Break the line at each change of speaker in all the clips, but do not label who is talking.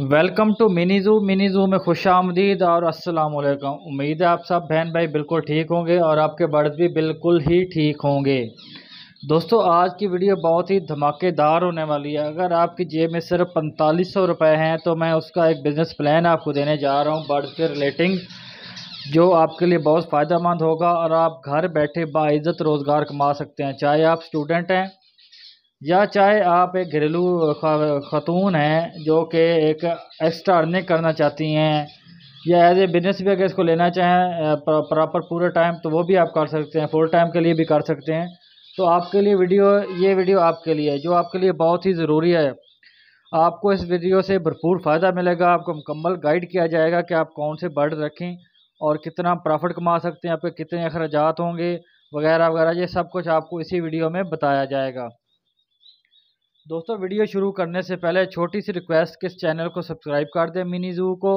welcome to mini zoo mini zoo में खुश आमदीद और असल उम्मीद है आप सब बहन भाई बिल्कुल ठीक होंगे और आपके बर्ड भी बिल्कुल ही ठीक होंगे दोस्तों आज की वीडियो बहुत ही धमाकेदार होने वाली है अगर आपकी जेब में सिर्फ पैंतालीस सौ रुपये हैं तो मैं उसका एक बिज़नेस प्लान आपको देने जा रहा हूँ बर्ड के रिलेटिंग जो आपके लिए बहुत फ़ायदेमंद होगा और आप घर बैठे बाइज़त रोज़गार कमा सकते हैं चाहे आप स्टूडेंट हैं या चाहे आप एक घरेलू ख़ातून हैं जो कि एक एक्स्ट्रा अर्निंग करना चाहती हैं या एज ए बिजनेस भी अगर इसको लेना चाहें प्रॉपर पूरे टाइम तो वो भी आप कर सकते हैं फुल टाइम के लिए भी कर सकते हैं तो आपके लिए वीडियो ये वीडियो आपके लिए है जो आपके लिए बहुत ही ज़रूरी है आपको इस वीडियो से भरपूर फ़ायदा मिलेगा आपको मुकम्मल गाइड किया जाएगा कि आप कौन से बर्ड रखें और कितना प्रॉफिट कमा सकते हैं आपके कितने अखराज होंगे वगैरह वगैरह ये सब कुछ आपको इसी वीडियो में बताया जाएगा दोस्तों वीडियो शुरू करने से पहले छोटी सी रिक्वेस्ट कि इस चैनल को सब्सक्राइब कर दें मिनी ज़ू को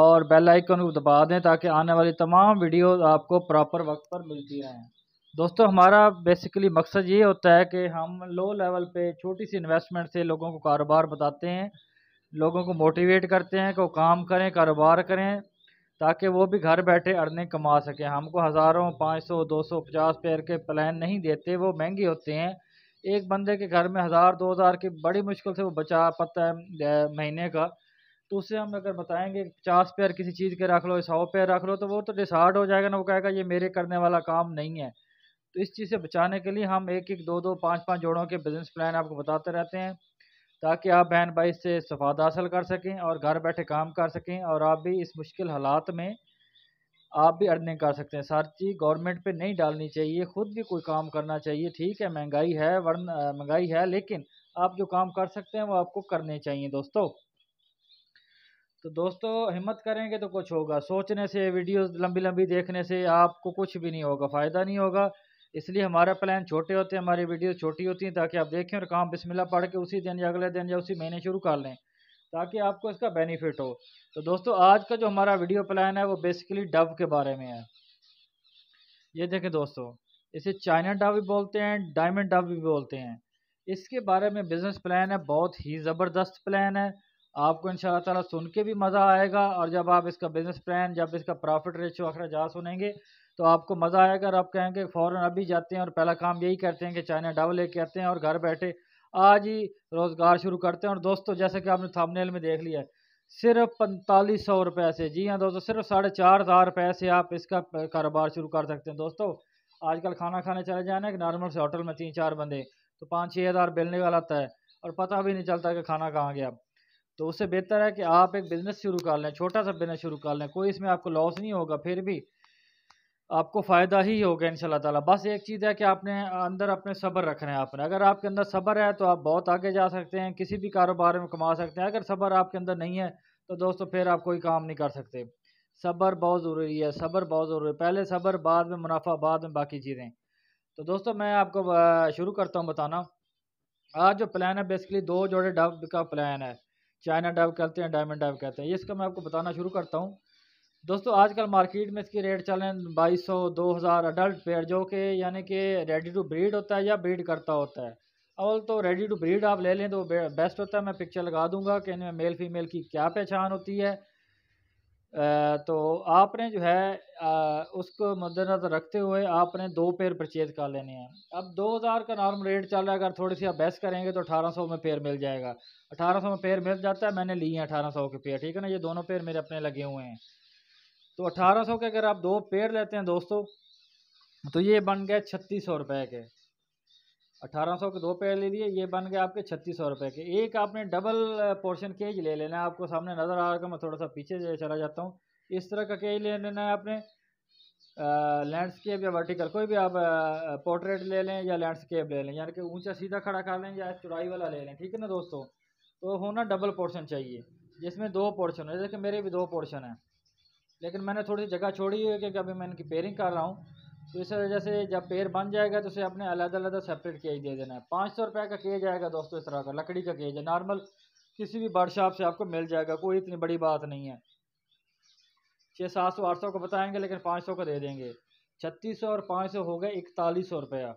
और बेल आइकन को दबा दें ताकि आने वाली तमाम वीडियो आपको प्रॉपर वक्त पर मिलती रहें दोस्तों हमारा बेसिकली मकसद ये होता है कि हम लो लेवल पे छोटी सी इन्वेस्टमेंट से लोगों को कारोबार बताते हैं लोगों को मोटिवेट करते हैं कि वो काम करें कारोबार करें ताकि वो भी घर बैठे अर्निंग कमा सकें हमको हज़ारों पाँच सौ दो सौ पचास पैर के प्लान नहीं देते वो महंगे होते हैं एक बंदे के घर में हज़ार दो हज़ार की बड़ी मुश्किल से वो बचा पता है महीने का तो उसे हम अगर बताएंगे पचास पेयर किसी चीज़ के रख लो सौ पेयर रख लो तो वो तो डिसार्ड हो जाएगा ना वो कहेगा ये मेरे करने वाला काम नहीं है तो इस चीज़ से बचाने के लिए हम एक एक दो दो पाँच पाँच जोड़ों के बिज़नेस प्लान आपको बताते रहते हैं ताकि आप बहन भाई से सफादा हासिल कर सकें और घर बैठे काम कर सकें और आप भी इस मुश्किल हालात में आप भी अर्निंग कर सकते हैं चीज़ गवर्नमेंट पे नहीं डालनी चाहिए खुद भी कोई काम करना चाहिए ठीक है महंगाई है वर्ण महंगाई है लेकिन आप जो काम कर सकते हैं वो आपको करने चाहिए दोस्तों तो दोस्तों हिम्मत करेंगे तो कुछ होगा सोचने से वीडियो लंबी लंबी देखने से आपको कुछ भी नहीं होगा फ़ायदा नहीं होगा इसलिए हमारा प्लान छोटे होते हैं हमारी वीडियो छोटी होती हैं ताकि आप देखें और काम बिस्मिल्लाह पढ़ के उसी दिन या अगले दिन या उसी महीने शुरू कर लें ताकि आपको इसका बेनिफिट हो तो दोस्तों आज का जो हमारा वीडियो प्लान है वो बेसिकली डव के बारे में है ये देखें दोस्तों इसे चाइना डव भी बोलते हैं डायमंड डव भी बोलते हैं इसके बारे में बिज़नेस प्लान है बहुत ही ज़बरदस्त प्लान है आपको इन ताला सुन के भी मज़ा आएगा और जब आप इसका बिज़नेस प्लान जब इसका प्रॉफिट रेशो अखराज सुनेंगे तो आपको मज़ा आएगा और आप कहेंगे फ़ौरन अभी जाते हैं और पहला काम यही करते हैं कि चाइना डव लेके आते हैं और घर बैठे आज ही रोज़गार शुरू करते हैं और दोस्तों जैसे कि आपने थामनेल में देख लिया है सिर्फ पैंतालीस सौ रुपए से जी हाँ दोस्तों सिर्फ साढ़े चार हज़ार रुपए से आप इसका कारोबार शुरू कर सकते हैं दोस्तों आजकल खाना खाने चले जाना कि नॉर्मल से होटल में तीन चार बंदे तो पाँच छः हज़ार बिलने वाला आता है और पता भी नहीं चलता कि खाना कहाँ गया तो उससे बेहतर है कि आप एक बिज़नेस शुरू कर लें छोटा सा बिज़नेस शुरू कर लें कोई इसमें आपको लॉस नहीं होगा फिर भी आपको फ़ायदा ही होगा इन ताला बस एक चीज़ है कि आपने अंदर अपने सब्र रखना है आपने अगर आपके अंदर सब्र है तो आप बहुत आगे जा सकते हैं किसी भी कारोबार में कमा सकते हैं अगर सब्र आपके अंदर नहीं है तो दोस्तों फिर आप कोई काम नहीं कर सकते सब्र बहुत ज़रूरी है सब्र बहुत ज़रूरी है पहले सब्र बाद में मुनाफा बाद में बाकी चीज़ें तो दोस्तों मैं आपको शुरू करता हूँ बताना आज जो प्लान है बेसिकली दो जोड़े डब का प्लान है चाइना डब कहते हैं डायमंड डब कहते हैं इसका मैं आपको बताना शुरू करता हूँ दोस्तों आजकल मार्केट में इसकी रेट चल रहे हैं बाईस सौ दो हज़ार अडल्ट पेयर जो कि यानी कि रेडी टू ब्रीड होता है या ब्रीड करता होता है अवल तो रेडी टू ब्रीड आप ले लें तो बेस्ट होता है मैं पिक्चर लगा दूंगा कि इनमें मेल फीमेल की क्या पहचान होती है तो आपने जो है उसको मद्देनजर रखते हुए आपने दो पेयर परचेज कर लेने हैं अब 2000 का नॉर्मल रेट चल रहा है अगर थोड़ी सी आप बेस्ट करेंगे तो 1800 में पेयर मिल जाएगा 1800 में पेयर मिल जाता है मैंने लिए हैं 1800 के पेयर ठीक है ना ये दोनों पेयर मेरे अपने लगे हुए हैं तो 1800 सौ के अगर आप दो पेड़ लेते हैं दोस्तों तो ये बन गए छत्तीस सौ रुपये के अठारह सौ के दो पेड़ ले लिए ये बन गए आपके छत्तीस सौ रुपये के एक आपने डबल पोर्शन केज ले लेना है आपको सामने नज़र आ रहा है मैं थोड़ा सा पीछे चला जाता हूँ इस तरह का केज ले लेना है आपने लैंडस्केप या वर्टिकल कोई भी आप पोर्ट्रेट ले लें या लैंडस्केप ले लें यानी कि ऊँचा सीधा खड़ा कर लें या चुड़ाई वाला ले लें ठीक है ना दोस्तों तो होना डबल पोर्शन चाहिए जिसमें दो पोर्शन हो जैसे कि मेरे भी दो पोर्शन हैं लेकिन मैंने थोड़ी सी जगह छोड़ी है क्योंकि अभी मैं इनकी पेयरिंग कर रहा हूँ तो इस वजह से जब पेयर बन जाएगा तो उसे अपने अलग अलग सेपरेट केज दे देना है पाँच सौ रुपये का केज आएगा दोस्तों इस तरह का लकड़ी का केज है नॉर्मल किसी भी बर्ड शॉप से आपको मिल जाएगा कोई इतनी बड़ी बात नहीं है छः सात सौ आठ सौ का बताएंगे लेकिन पाँच सौ का दे देंगे छत्तीस सौ और पाँच सौ हो गए इकतालीस सौ रुपया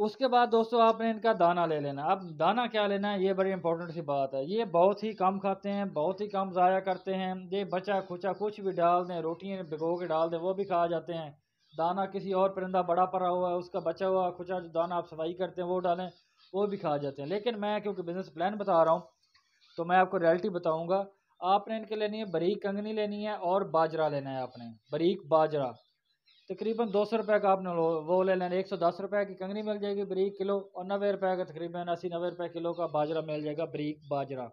उसके बाद दोस्तों आपने इनका दाना ले लेना अब दाना क्या लेना है ये बड़ी इंपॉर्टेंट सी बात है ये बहुत ही कम खाते हैं बहुत ही कम ज़ाया करते हैं ये बचा खुचा कुछ भी डाल दें रोटियाँ भिगो के डाल दें वो भी खा जाते हैं दाना किसी और परिंदा बड़ा पड़ा हुआ है उसका बचा हुआ खुचा जो दाना आप सफाई करते हैं वो डालें वो भी खा जाते हैं लेकिन मैं क्योंकि बिज़नेस प्लान बता रहा हूँ तो मैं आपको रियलिटी बताऊँगा आपने इनके लेनी है बरीक कंगनी लेनी है और बाजरा लेना है आपने बरीक बाजरा तकरीबन दो सौ रुपये का आपने वो ले लेना एक सौ दस रुपये की कंगनी मिल जाएगी बरीक किलो और नब्बे रुपये का तकरीबन अस्सी नबे रुपये किलो का बाजरा मिल जाएगा बरीक बाजरा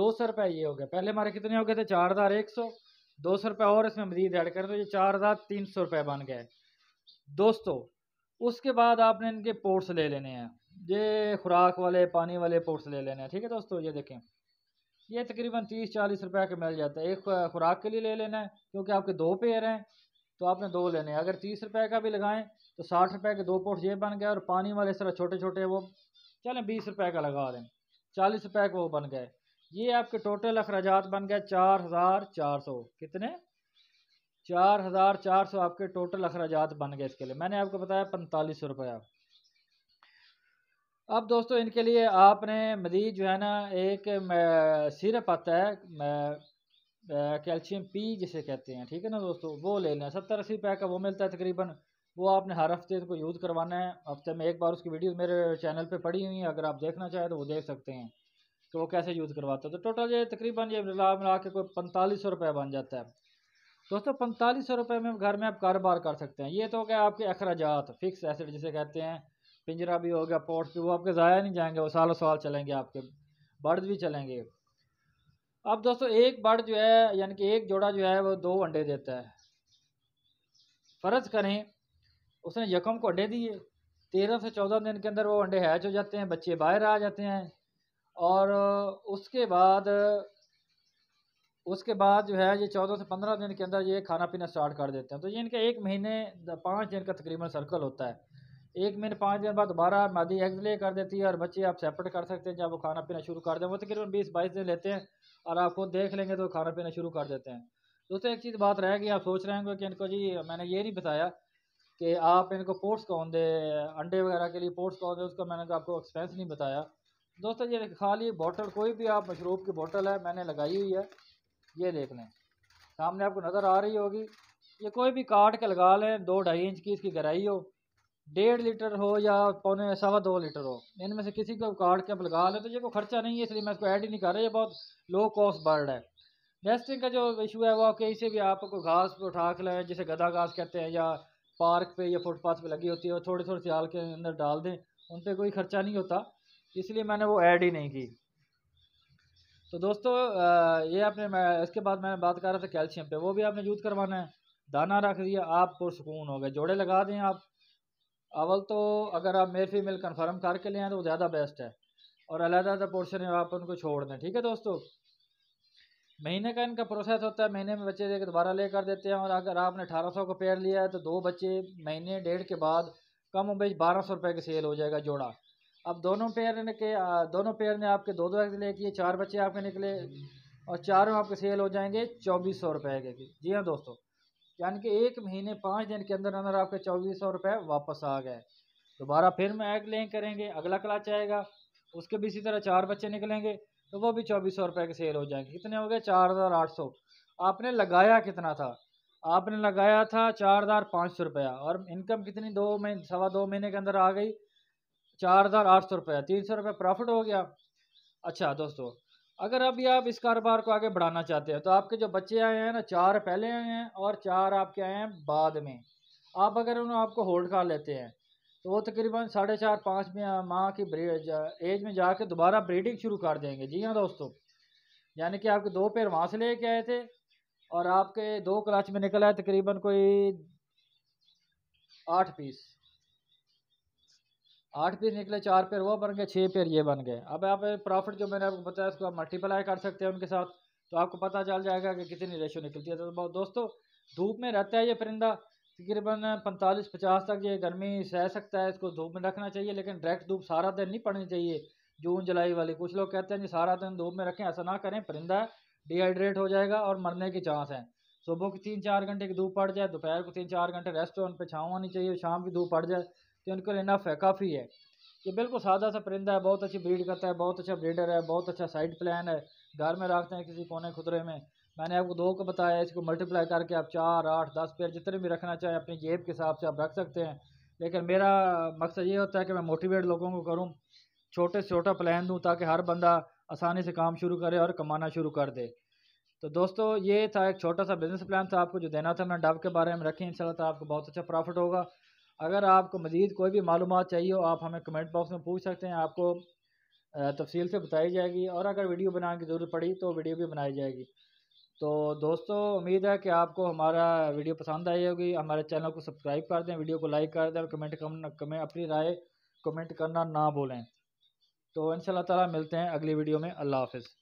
दो सौ रुपये ये हो गया पहले हमारे कितने हो गए थे चार हज़ार एक सौ दो सौ रुपये और इसमें मजीद ऐड कर दो ये चार हज़ार तीन सौ रुपये बन गए दोस्तों उसके बाद आपने इनके पोर्ट्स ले लेने हैं ये खुराक वाले पानी वाले पोर्ट्स ले लेने हैं ठीक है दोस्तों ये देखें ये तकरीबन तीस चालीस रुपये के मिल जाता है एक खुराक के लिए ले लेना है क्योंकि आपके दो पेयर हैं तो आपने दो लेने अगर तीस रुपए का भी लगाएं तो साठ रुपए के दो पोर्ट ये बन गए और पानी वाले इस तरह छोटे छोटे वो चलें बीस रुपए का लगा दें चालीस रुपए का वो बन गए ये आपके टोटल अखराजात बन गए चार हज़ार चार सौ कितने चार हज़ार चार सौ आपके टोटल अखराजात बन गए इसके लिए मैंने आपको बताया पैंतालीस सौ रुपया अब दोस्तों इनके लिए आपने मजीद जो है ना एक सिरप आता है कैल्शियम पी जिसे कहते हैं ठीक है ना दोस्तों वो ले लें सत्तर अस्सी रुपये का वो मिलता है तकरीबन वो आपने हर हफ्ते इसको यूज़ करवाना है हफ्ते में एक बार उसकी वीडियो मेरे चैनल पे पड़ी हुई है अगर आप देखना चाहें तो वो देख सकते हैं कि वो कैसे यूज़ करवाता है तो टोटल ये तकरीबन ये मिला मिला के कोई पैंतालीस सौ रुपये बन जाता है दोस्तों पैंतालीस सौ रुपये में घर में आप कारोबार कर सकते हैं ये तो क्या आपके अखराज फिक्स एसिड जिसे कहते हैं पिंजरा भी हो गया पोर्ट भी वो आपके ज़ाया नहीं जाएंगे वो सालों साल चलेंगे आपके बर्ड भी चलेंगे अब दोस्तों एक बर्ड जो है यानी कि एक जोड़ा जो है वो दो अंडे देता है फ़र्ज़ करें उसने यकम को अंडे दिए तेरह से चौदह दिन के अंदर वो अंडे हैच हो जाते हैं बच्चे बाहर आ जाते हैं और उसके बाद उसके बाद जो है ये चौदह से पंद्रह दिन के अंदर ये खाना पीना स्टार्ट कर देते हैं तो ये इनका एक महीने पाँच दिन का तकरीबन सर्कल होता है एक महीने पाँच दिन बाद दोबारा मादी ले कर देती है और बच्चे आप सेपरेट कर सकते हैं जब वो खाना पीना शुरू कर दें वो तकरीबन बीस बाईस दिन लेते हैं और आप खुद देख लेंगे तो खाना पीना शुरू कर देते हैं दोस्तों एक चीज़ बात रहेगी आप सोच रहे होंगे कि इनको जी मैंने ये नहीं बताया कि आप इनको पोर्ट्स कौन दे अंडे वगैरह के लिए पोर्ट्स कौन दे उसका मैंने आपको एक्सपेंस नहीं बताया दोस्तों ये खाली बॉटल कोई भी आप मशरूब की बोतल है मैंने लगाई हुई है ये देख लें सामने आपको नज़र आ रही होगी ये कोई भी काट के लगा लें दो ढाई इंच की इसकी गहराई हो डेढ़ लीटर हो या पौने सवा दो लीटर हो इनमें से किसी को के आप लगा ले तो ये कोई खर्चा नहीं है इसलिए मैं इसको ऐड ही नहीं कर रहा ये बहुत लो कॉस्ट बर्ड है नेस्टिंग का जो इशू है वो कहीं से भी आप कोई घास पर उठा के लाएँ जिसे गधा घास कहते हैं या पार्क पे या फुटपाथ पे लगी होती है और थोड़े थोड़े सियाल के अंदर डाल दें उन पर कोई ख़र्चा नहीं होता इसलिए मैंने वो ऐड ही नहीं की तो दोस्तों ये आपने मैं इसके बाद मैंने बात कर रहा था कैल्शियम पे वो भी आपने यूज़ करवाना है दाना रख दिया आप पुरसकून हो गए जोड़े लगा दें आप अवल तो अगर आप मेल फीमेल कन्फर्म करके ले आए तो ज़्यादा बेस्ट है और अलहदा पोर्शन है आप उनको छोड़ दें ठीक है दोस्तों महीने का इनका प्रोसेस होता है महीने में बच्चे देकर दोबारा ले कर देते हैं और अगर आपने अठारह सौ का पेड़ लिया है तो दो बच्चे महीने डेढ़ के बाद कम उम्मीद बारह सौ रुपये का सेल हो जाएगा जोड़ा अब दोनों पेयर ने के दोनों पेयर ने आपके दो दो एग्ज ले किए चार बच्चे आपके निकले और चारों आपके सेल हो जाएंगे चौबीस सौ रुपये के जी हाँ दोस्तों यानी कि एक महीने पाँच दिन के अंदर अंदर आपके चौबीस सौ रुपये वापस आ गए दोबारा फिर में एग लें करेंगे अगला क्लास आएगा उसके भी इसी तरह चार बच्चे निकलेंगे तो वो भी चौबीस सौ रुपये के सेल हो जाएंगे कितने हो गए चार हज़ार आठ सौ आपने लगाया कितना था आपने लगाया था चार हज़ार पाँच सौ रुपया और इनकम कितनी दो महीने सवा दो महीने के अंदर आ गई चार हज़ार आठ सौ रुपया तीन सौ रुपये प्रॉफिट हो गया अच्छा दोस्तों अगर अभी आप इस कारोबार को आगे बढ़ाना चाहते हैं तो आपके जो बच्चे आए हैं ना चार पहले आए हैं और चार आपके आए हैं बाद में आप अगर उन्हें आपको होल्ड कर लेते हैं तो वो तकरीबन साढ़े चार पाँच में माह की एज में जाके दोबारा ब्रीडिंग शुरू कर देंगे जी हाँ दोस्तों यानी कि आपके दो पैर वहाँ से लेके आए थे और आपके दो क्लाच में निकला है तकरीबन कोई आठ पीस आठ पीस निकले चार पेयर वो बन गए छः पेयर ये बन गए अब आप प्रॉफिट जो मैंने आपको बताया उसको आप मल्टीप्लाई कर सकते हैं उनके साथ तो आपको पता चल जाएगा कि कितनी रेशो निकलती है तो दोस्तों धूप में रहता है ये परिंदा तकरीबन पैंतालीस पचास तक ये गर्मी सह सकता है इसको धूप में रखना चाहिए लेकिन डायरेक्ट धूप सारा दिन नहीं पड़नी चाहिए जून जुलाई वाली कुछ लोग कहते हैं कि सारा दिन धूप में रखें ऐसा ना करें परिंदा डिहाइड्रेट हो जाएगा और मरने के चांस है सुबह की तीन चार घंटे की धूप पड़ जाए दोपहर को तीन चार घंटे रेस्ट तो पर छाँव होनी चाहिए शाम की धूप पड़ जाए कि उनके लिए इनफ है काफ़ी है ये बिल्कुल सादा सा परिंदा है बहुत अच्छी ब्रीड करता है बहुत अच्छा ब्रीडर है बहुत अच्छा साइड प्लान है घर में रखते हैं किसी कोने खुदरे में मैंने आपको दो को बताया इसको मल्टीप्लाई करके आप चार आठ दस पेयर जितने भी रखना चाहें अपनी जेब के हिसाब से आप रख सकते हैं लेकिन मेरा मकसद ये होता है कि मैं मोटिवेट लोगों को करूँ छोटे से छोटा प्लान दूँ ताकि हर बंदा आसानी से काम शुरू करे और कमाना शुरू कर दे तो दोस्तों ये था एक छोटा सा बिज़नेस प्लान था आपको जो देना था मैंने डब के बारे में रखें इन तो आपको बहुत अच्छा प्रॉफिट होगा अगर आपको मज़ीद कोई भी मालूम चाहिए हो आप हमें कमेंट बॉक्स में पूछ सकते हैं आपको तफसील से बताई जाएगी और अगर वीडियो बनाने की ज़रूरत पड़ी तो वीडियो भी बनाई जाएगी तो दोस्तों उम्मीद है कि आपको हमारा वीडियो पसंद आई होगी हमारे चैनल को सब्सक्राइब कर दें वीडियो को लाइक कर दें और कमेंट कम कमें अपनी राय कमेंट करना ना भूलें तो इन ताला मिलते हैं अगली वीडियो में अल्लाह हाफिज़